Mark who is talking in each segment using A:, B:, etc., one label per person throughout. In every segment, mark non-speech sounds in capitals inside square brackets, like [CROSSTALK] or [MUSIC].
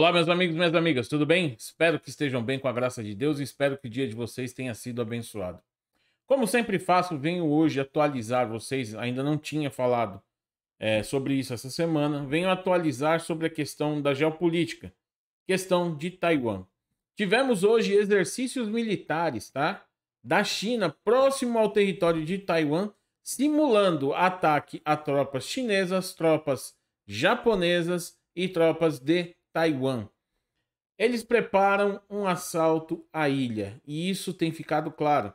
A: Olá, meus amigos e minhas amigas, tudo bem? Espero que estejam bem com a graça de Deus e espero que o dia de vocês tenha sido abençoado. Como sempre faço, venho hoje atualizar vocês, ainda não tinha falado é, sobre isso essa semana, venho atualizar sobre a questão da geopolítica, questão de Taiwan. Tivemos hoje exercícios militares, tá? Da China próximo ao território de Taiwan, simulando ataque a tropas chinesas, tropas japonesas e tropas de Taiwan. Eles preparam um assalto à ilha e isso tem ficado claro.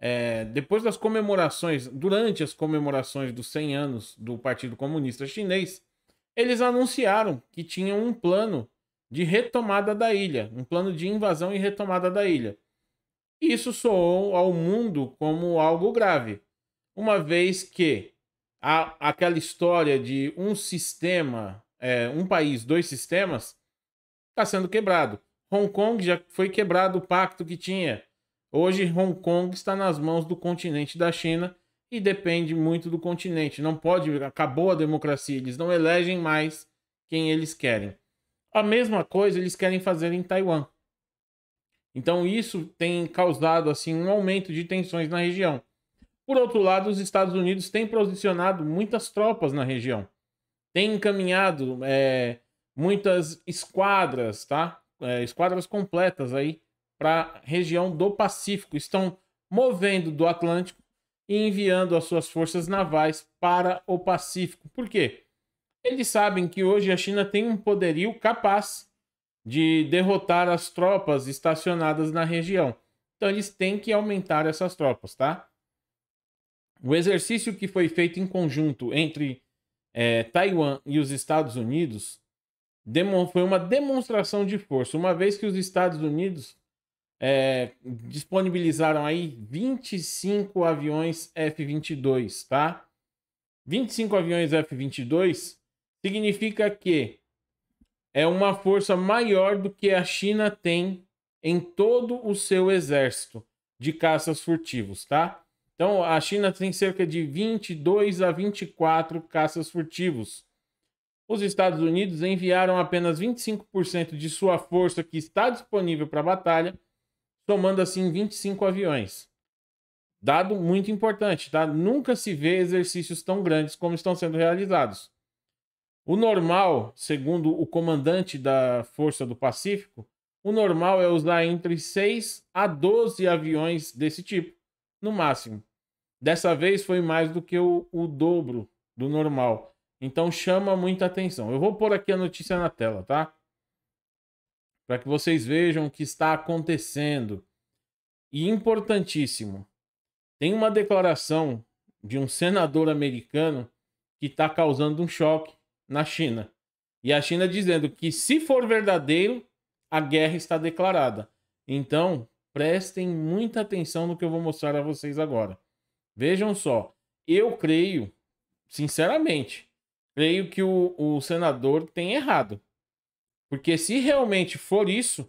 A: É, depois das comemorações, durante as comemorações dos 100 anos do Partido Comunista Chinês, eles anunciaram que tinham um plano de retomada da ilha, um plano de invasão e retomada da ilha. Isso soou ao mundo como algo grave, uma vez que a, aquela história de um sistema, é, um país, dois sistemas, está sendo quebrado. Hong Kong já foi quebrado o pacto que tinha. Hoje, Hong Kong está nas mãos do continente da China e depende muito do continente. Não pode, acabou a democracia, eles não elegem mais quem eles querem. A mesma coisa eles querem fazer em Taiwan. Então isso tem causado assim um aumento de tensões na região. Por outro lado, os Estados Unidos têm posicionado muitas tropas na região, têm encaminhado é, muitas esquadras, tá? É, esquadras completas aí para a região do Pacífico. Estão movendo do Atlântico e enviando as suas forças navais para o Pacífico. Por quê? Eles sabem que hoje a China tem um poderio capaz de derrotar as tropas estacionadas na região. Então eles têm que aumentar essas tropas, tá? O exercício que foi feito em conjunto entre é, Taiwan e os Estados Unidos foi uma demonstração de força, uma vez que os Estados Unidos é, disponibilizaram aí 25 aviões F-22, tá? 25 aviões F-22 significa que é uma força maior do que a China tem em todo o seu exército de caças furtivos, tá? Então, a China tem cerca de 22 a 24 caças furtivos os Estados Unidos enviaram apenas 25% de sua força que está disponível para batalha, somando assim 25 aviões. Dado muito importante, tá? Nunca se vê exercícios tão grandes como estão sendo realizados. O normal, segundo o comandante da Força do Pacífico, o normal é usar entre 6 a 12 aviões desse tipo, no máximo. Dessa vez foi mais do que o, o dobro do normal então chama muita atenção. Eu vou pôr aqui a notícia na tela, tá? Para que vocês vejam o que está acontecendo. E importantíssimo, tem uma declaração de um senador americano que está causando um choque na China. E a China dizendo que, se for verdadeiro, a guerra está declarada. Então, prestem muita atenção no que eu vou mostrar a vocês agora. Vejam só, eu creio, sinceramente, creio que o, o senador tem errado. Porque se realmente for isso,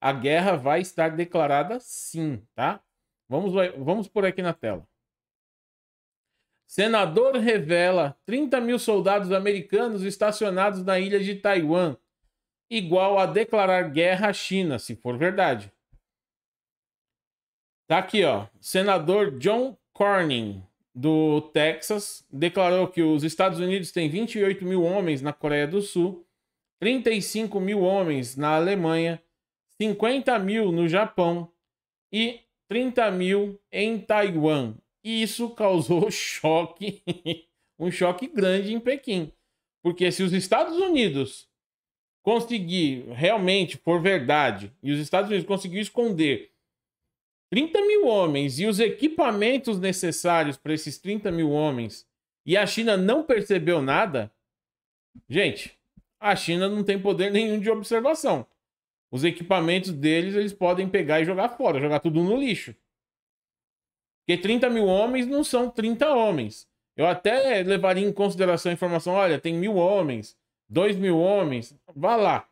A: a guerra vai estar declarada sim, tá? Vamos, vamos por aqui na tela. Senador revela 30 mil soldados americanos estacionados na ilha de Taiwan, igual a declarar guerra à China, se for verdade. Tá aqui, ó. Senador John Cornyn do Texas declarou que os Estados Unidos têm 28 mil homens na Coreia do Sul, 35 mil homens na Alemanha, 50 mil no Japão e 30 mil em Taiwan. E isso causou [LAUGHS] choque, um choque grande em Pequim. Porque se os Estados Unidos conseguir realmente, por verdade, e os Estados Unidos conseguiram esconder 30 mil homens e os equipamentos necessários para esses 30 mil homens e a China não percebeu nada, gente, a China não tem poder nenhum de observação. Os equipamentos deles eles podem pegar e jogar fora, jogar tudo no lixo. Porque 30 mil homens não são 30 homens. Eu até levaria em consideração a informação: olha, tem mil homens, dois mil homens, vá lá.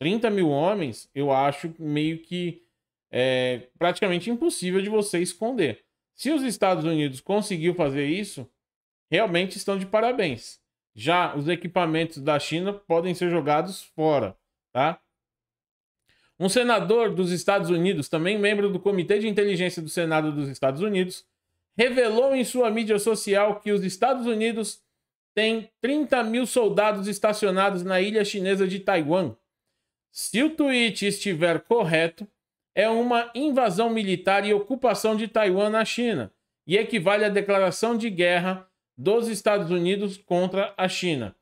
A: 30 mil homens, eu acho meio que é praticamente impossível de você esconder. Se os Estados Unidos conseguiu fazer isso, realmente estão de parabéns. Já os equipamentos da China podem ser jogados fora, tá? Um senador dos Estados Unidos, também membro do Comitê de Inteligência do Senado dos Estados Unidos, revelou em sua mídia social que os Estados Unidos têm 30 mil soldados estacionados na ilha chinesa de Taiwan. Se o tweet estiver correto, é uma invasão militar e ocupação de Taiwan na China e equivale à declaração de guerra dos Estados Unidos contra a China.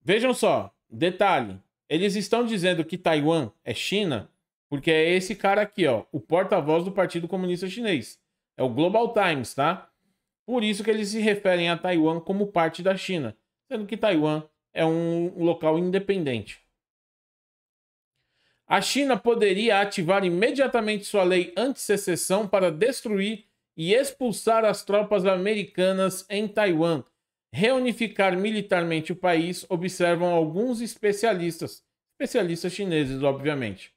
A: Vejam só, detalhe: eles estão dizendo que Taiwan é China porque é esse cara aqui, ó, o porta-voz do Partido Comunista Chinês. É o Global Times, tá? Por isso que eles se referem a Taiwan como parte da China, sendo que Taiwan é um local independente. A China poderia ativar imediatamente sua lei anti-secessão para destruir e expulsar as tropas americanas em Taiwan. Reunificar militarmente o país, observam alguns especialistas, especialistas chineses, obviamente.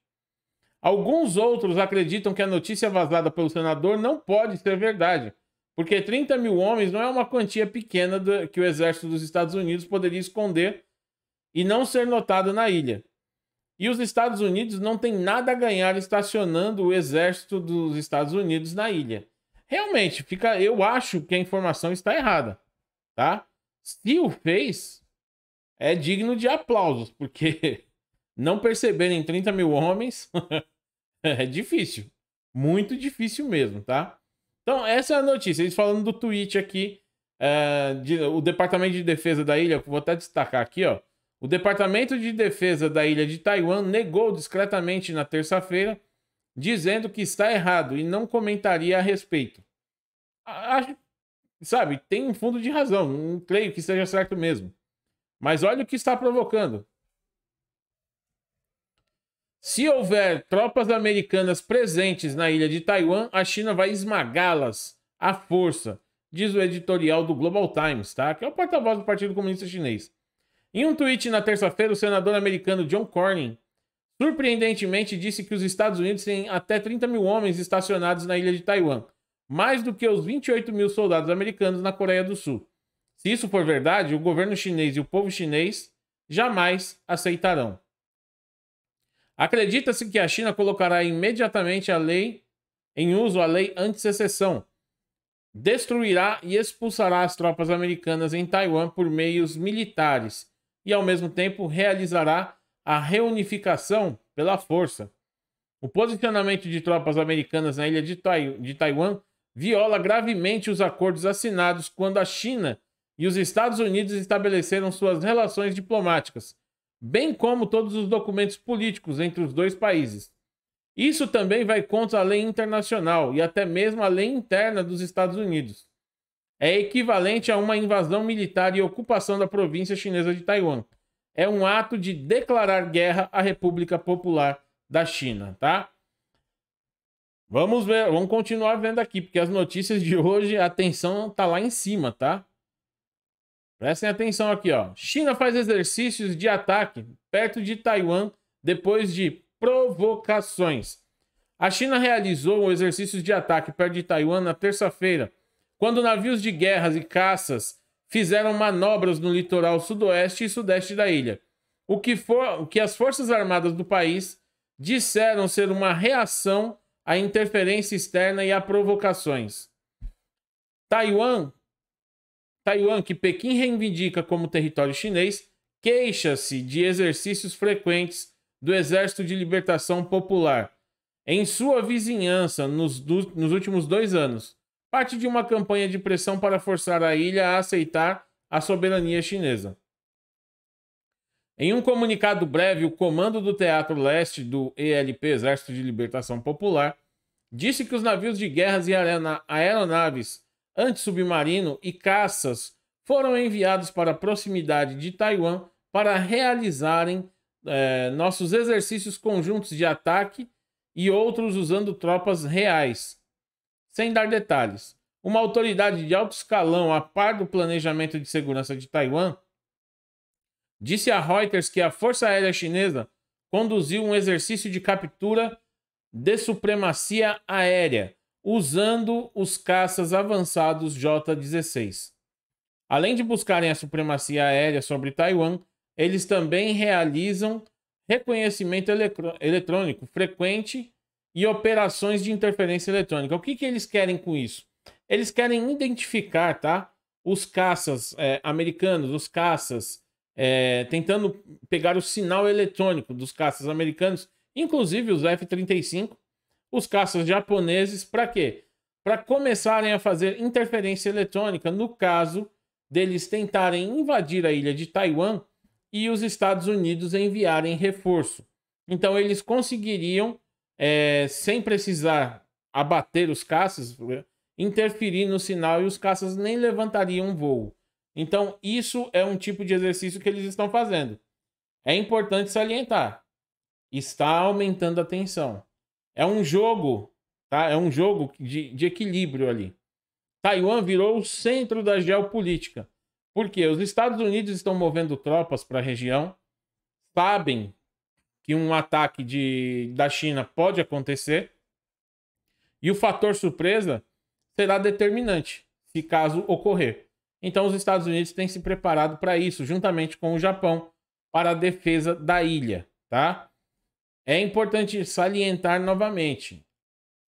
A: Alguns outros acreditam que a notícia vazada pelo senador não pode ser verdade, porque 30 mil homens não é uma quantia pequena que o exército dos Estados Unidos poderia esconder e não ser notada na ilha. E os Estados Unidos não têm nada a ganhar estacionando o exército dos Estados Unidos na ilha. Realmente, fica, eu acho que a informação está errada, tá? Se o fez, é digno de aplausos, porque [LAUGHS] não perceberem 30 mil homens [LAUGHS] é difícil. Muito difícil mesmo, tá? Então, essa é a notícia. Eles falando do tweet aqui, uh, de, o Departamento de Defesa da Ilha, vou até destacar aqui, ó. O Departamento de Defesa da ilha de Taiwan negou discretamente na terça-feira, dizendo que está errado e não comentaria a respeito. Acho, sabe, tem um fundo de razão, não creio que seja certo mesmo. Mas olha o que está provocando. Se houver tropas americanas presentes na ilha de Taiwan, a China vai esmagá-las à força, diz o editorial do Global Times, tá? Que é o porta-voz do Partido Comunista Chinês. Em um tweet na terça-feira, o senador americano John Cornyn surpreendentemente disse que os Estados Unidos têm até 30 mil homens estacionados na ilha de Taiwan, mais do que os 28 mil soldados americanos na Coreia do Sul. Se isso for verdade, o governo chinês e o povo chinês jamais aceitarão. Acredita-se que a China colocará imediatamente a lei em uso a lei anti-secessão, destruirá e expulsará as tropas americanas em Taiwan por meios militares e, ao mesmo tempo, realizará a reunificação pela força. O posicionamento de tropas americanas na ilha de, tai de Taiwan viola gravemente os acordos assinados quando a China e os Estados Unidos estabeleceram suas relações diplomáticas, bem como todos os documentos políticos entre os dois países. Isso também vai contra a lei internacional e até mesmo a lei interna dos Estados Unidos é equivalente a uma invasão militar e ocupação da província chinesa de Taiwan. É um ato de declarar guerra à República Popular da China, tá? Vamos ver, vamos continuar vendo aqui, porque as notícias de hoje, a atenção tá lá em cima, tá? Prestem atenção aqui, ó. China faz exercícios de ataque perto de Taiwan depois de provocações. A China realizou exercícios de ataque perto de Taiwan na terça-feira, quando navios de guerras e caças fizeram manobras no litoral sudoeste e sudeste da ilha, o que, for, o que as Forças Armadas do país disseram ser uma reação à interferência externa e a provocações. Taiwan, Taiwan que Pequim reivindica como território chinês, queixa-se de exercícios frequentes do Exército de Libertação Popular em sua vizinhança nos, nos últimos dois anos, parte de uma campanha de pressão para forçar a ilha a aceitar a soberania chinesa. Em um comunicado breve, o comando do Teatro Leste do ELP, Exército de Libertação Popular, disse que os navios de guerras e aeronaves antissubmarino e caças foram enviados para a proximidade de Taiwan para realizarem eh, nossos exercícios conjuntos de ataque e outros usando tropas reais, sem dar detalhes. Uma autoridade de alto escalão a par do planejamento de segurança de Taiwan disse a Reuters que a Força Aérea Chinesa conduziu um exercício de captura de supremacia aérea usando os caças avançados J-16. Além de buscarem a supremacia aérea sobre Taiwan, eles também realizam reconhecimento eletrônico frequente e operações de interferência eletrônica. O que, que eles querem com isso? Eles querem identificar, tá? Os caças é, americanos, os caças, é, tentando pegar o sinal eletrônico dos caças americanos, inclusive os F-35, os caças japoneses, para quê? Para começarem a fazer interferência eletrônica no caso deles tentarem invadir a ilha de Taiwan e os Estados Unidos enviarem reforço. Então eles conseguiriam é, sem precisar abater os caças, né, interferir no sinal e os caças nem levantariam voo. Então, isso é um tipo de exercício que eles estão fazendo. É importante salientar. Está aumentando a tensão. É um jogo, tá? É um jogo de, de equilíbrio ali. Taiwan virou o centro da geopolítica. Porque os Estados Unidos estão movendo tropas para a região, sabem que um ataque de, da China pode acontecer. E o fator surpresa será determinante, se caso ocorrer. Então, os Estados Unidos têm se preparado para isso, juntamente com o Japão, para a defesa da ilha, tá? É importante salientar novamente: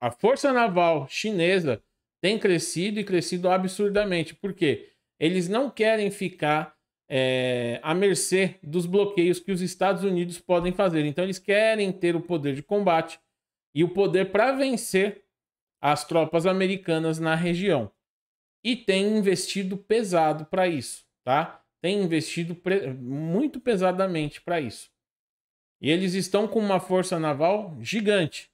A: a força naval chinesa tem crescido e crescido absurdamente, porque eles não querem ficar é, à mercê dos bloqueios que os Estados Unidos podem fazer. Então, eles querem ter o poder de combate e o poder para vencer as tropas americanas na região. E tem investido pesado para isso, tá? Tem investido muito pesadamente para isso. E eles estão com uma força naval gigante.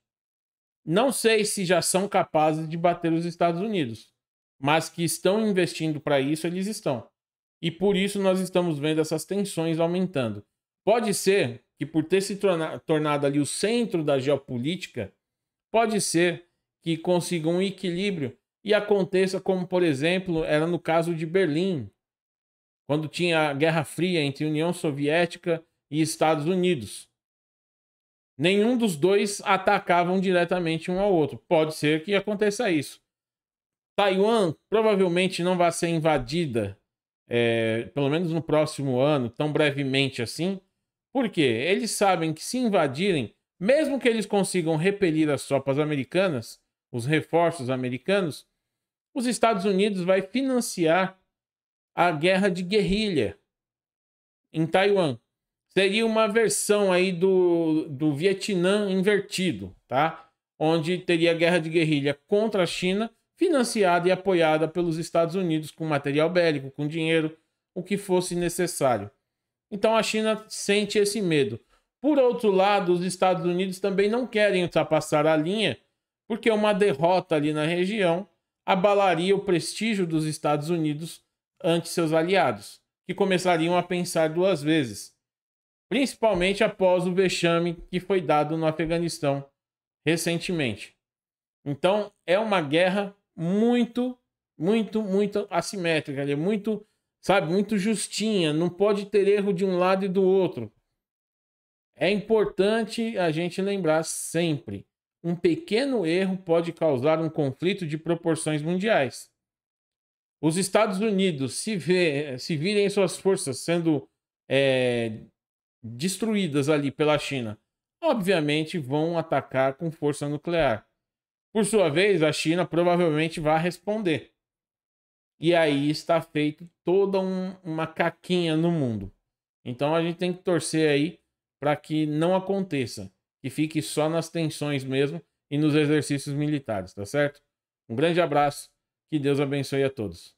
A: Não sei se já são capazes de bater os Estados Unidos, mas que estão investindo para isso, eles estão e por isso nós estamos vendo essas tensões aumentando. Pode ser que por ter se torna, tornado ali o centro da geopolítica, pode ser que consiga um equilíbrio e aconteça como, por exemplo, era no caso de Berlim, quando tinha a Guerra Fria entre União Soviética e Estados Unidos. Nenhum dos dois atacavam diretamente um ao outro. Pode ser que aconteça isso. Taiwan provavelmente não vai ser invadida é, pelo menos no próximo ano, tão brevemente assim. Porque eles sabem que se invadirem, mesmo que eles consigam repelir as tropas americanas, os reforços americanos, os Estados Unidos vai financiar a guerra de guerrilha em Taiwan. Seria uma versão aí do, do Vietnã invertido, tá? Onde teria guerra de guerrilha contra a China financiada e apoiada pelos Estados Unidos com material bélico, com dinheiro, o que fosse necessário. Então a China sente esse medo. Por outro lado, os Estados Unidos também não querem ultrapassar a linha, porque uma derrota ali na região abalaria o prestígio dos Estados Unidos ante seus aliados, que começariam a pensar duas vezes, principalmente após o vexame que foi dado no Afeganistão recentemente. Então, é uma guerra muito, muito, muito assimétrica, é muito, sabe, muito justinha, não pode ter erro de um lado e do outro. É importante a gente lembrar sempre, um pequeno erro pode causar um conflito de proporções mundiais. Os Estados Unidos se, vê, se virem suas forças sendo é, destruídas ali pela China, obviamente vão atacar com força nuclear. Por sua vez, a China provavelmente vai responder. E aí está feito toda um, uma caquinha no mundo. Então a gente tem que torcer aí para que não aconteça, que fique só nas tensões mesmo e nos exercícios militares, tá certo? Um grande abraço, que Deus abençoe a todos.